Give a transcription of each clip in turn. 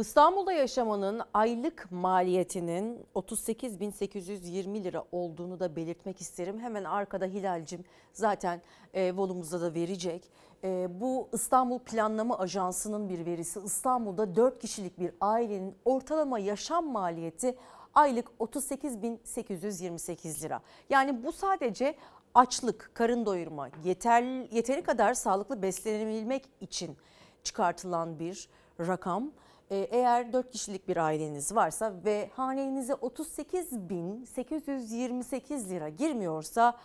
İstanbul'da yaşamanın aylık maliyetinin 38.820 lira olduğunu da belirtmek isterim. Hemen arkada Hilal'cim zaten e, volumuzda da verecek. E, bu İstanbul Planlama Ajansı'nın bir verisi. İstanbul'da 4 kişilik bir ailenin ortalama yaşam maliyeti aylık 38.828 lira. Yani bu sadece açlık, karın doyurma, yeterli, yeteri kadar sağlıklı beslenebilmek için çıkartılan bir rakam. Ee, eğer 4 kişilik bir aileniz varsa ve hanenize 38.828 lira girmiyorsa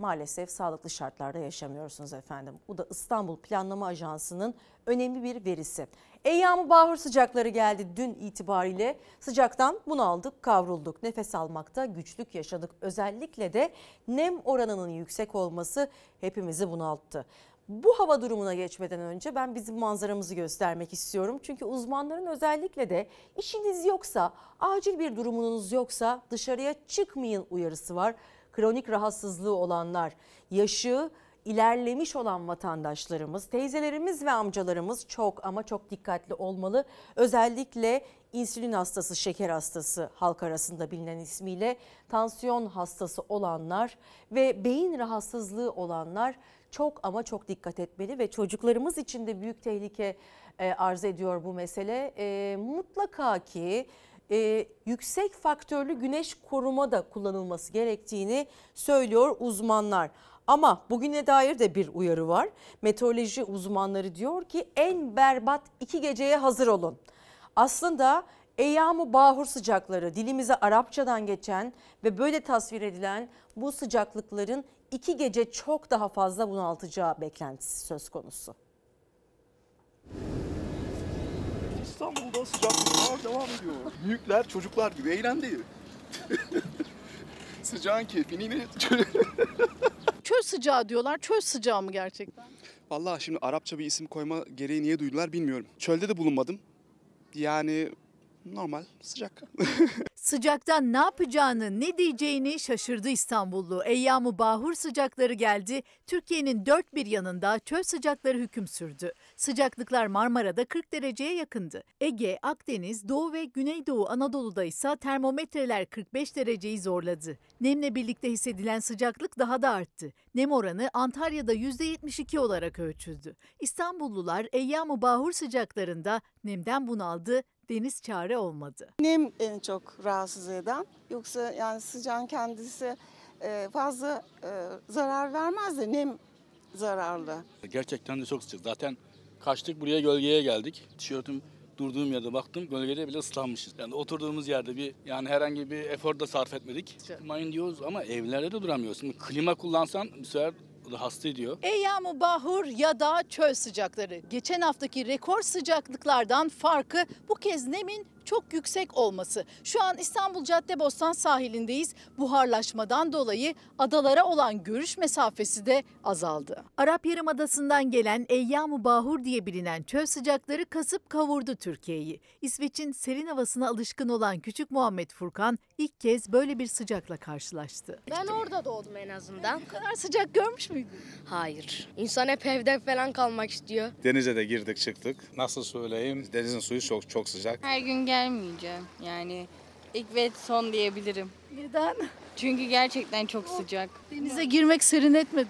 maalesef sağlıklı şartlarda yaşamıyorsunuz efendim. Bu da İstanbul Planlama Ajansı'nın önemli bir verisi. Eyyamı bahar sıcakları geldi dün itibariyle. Sıcaktan bunaldık, kavrulduk. Nefes almakta güçlük yaşadık. Özellikle de nem oranının yüksek olması hepimizi bunalttı. Bu hava durumuna geçmeden önce ben bizim manzaramızı göstermek istiyorum. Çünkü uzmanların özellikle de işiniz yoksa, acil bir durumunuz yoksa dışarıya çıkmayın uyarısı var kronik rahatsızlığı olanlar, yaşı ilerlemiş olan vatandaşlarımız, teyzelerimiz ve amcalarımız çok ama çok dikkatli olmalı. Özellikle insülin hastası, şeker hastası halk arasında bilinen ismiyle tansiyon hastası olanlar ve beyin rahatsızlığı olanlar çok ama çok dikkat etmeli ve çocuklarımız için de büyük tehlike e, arz ediyor bu mesele. E, mutlaka ki e, yüksek faktörlü güneş koruma da kullanılması gerektiğini söylüyor uzmanlar. Ama bugüne dair de bir uyarı var. Meteoroloji uzmanları diyor ki en berbat iki geceye hazır olun. Aslında Eyyam-ı Bahur sıcakları dilimize Arapçadan geçen ve böyle tasvir edilen bu sıcaklıkların iki gece çok daha fazla bunaltacağı beklentisi söz konusu. İstanbul'da sıcaklıklar devam ediyor. Büyükler çocuklar gibi eğlendi. Sıcağın keyfini yine... çöl sıcağı diyorlar. Çöl sıcağı mı gerçekten? Vallahi şimdi Arapça bir isim koyma gereği niye duydular bilmiyorum. Çölde de bulunmadım. Yani normal sıcak. Sıcaktan ne yapacağını, ne diyeceğini şaşırdı İstanbullu. Eyyamu bahur sıcakları geldi. Türkiye'nin dört bir yanında çöl sıcakları hüküm sürdü. Sıcaklıklar Marmara'da 40 dereceye yakındı. Ege, Akdeniz, Doğu ve Güneydoğu Anadolu'da ise termometreler 45 dereceyi zorladı. Nemle birlikte hissedilen sıcaklık daha da arttı. Nem oranı Antalya'da %72 olarak ölçüldü. İstanbullular Eyyamu bahur sıcaklarında nemden bunaldı, deniz çare olmadı. Nem en çok rahatsız eden. Yoksa yani sıcağın kendisi e, fazla e, zarar vermez de nem zararlı. Gerçekten de çok sıcak. Zaten kaçtık buraya gölgeye geldik. Tişörtüm durduğum yerde baktım gölgede bile ıslanmışız. Yani oturduğumuz yerde bir yani herhangi bir efor da sarf etmedik. Mayın diyoruz ama evlerde de duramıyoruz. klima kullansan bir sefer hasta ediyor. Eyyam-ı Bahur ya da çöl sıcakları. Geçen haftaki rekor sıcaklıklardan farkı bu kez nemin çok yüksek olması. Şu an İstanbul Caddebostan sahilindeyiz. Buharlaşmadan dolayı adalara olan görüş mesafesi de azaldı. Arap Yarımadası'ndan gelen Eyyamu Bahur diye bilinen çöl sıcakları kasıp kavurdu Türkiye'yi. İsveç'in serin havasına alışkın olan küçük Muhammed Furkan ilk kez böyle bir sıcakla karşılaştı. Ben orada doğdum en azından. Bu kadar sıcak görmüş müydün? Hayır. İnsan hep evde falan kalmak istiyor. Denize de girdik çıktık. Nasıl söyleyeyim denizin suyu çok çok sıcak. Her gün gel gelmeyeceğim. Yani ilk ve son diyebilirim. Neden? Çünkü gerçekten çok sıcak. Denize girmek serin mi?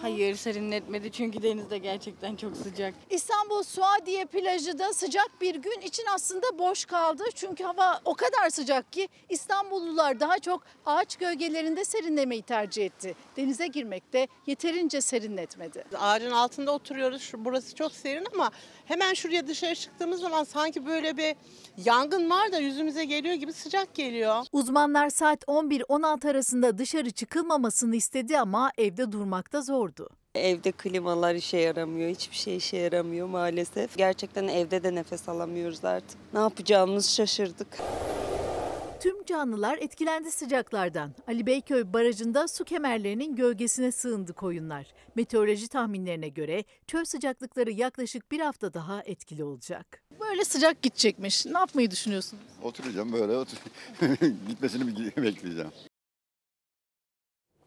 Hayır serinletmedi çünkü denizde gerçekten çok sıcak. İstanbul Suadiye plajı da sıcak bir gün için aslında boş kaldı. Çünkü hava o kadar sıcak ki İstanbullular daha çok ağaç gölgelerinde serinlemeyi tercih etti. Denize girmek de yeterince serinletmedi. Ağacın altında oturuyoruz. Burası çok serin ama hemen şuraya dışarı çıktığımız zaman sanki böyle bir yangın var da yüzümüze geliyor gibi sıcak geliyor. Uzmanlar saat 11-16 arasında dışarı çıkılmamasını istedi ama evde durmakta zor zordu. Evde klimalar işe yaramıyor, hiçbir şey işe yaramıyor maalesef. Gerçekten evde de nefes alamıyoruz artık. Ne yapacağımız şaşırdık. Tüm canlılar etkilendi sıcaklardan. Ali Beyköy Barajı'nda su kemerlerinin gölgesine sığındı koyunlar. Meteoroloji tahminlerine göre çöl sıcaklıkları yaklaşık bir hafta daha etkili olacak. Böyle sıcak gidecekmiş. Ne yapmayı düşünüyorsunuz? Oturacağım böyle otur. Gitmesini bekleyeceğim.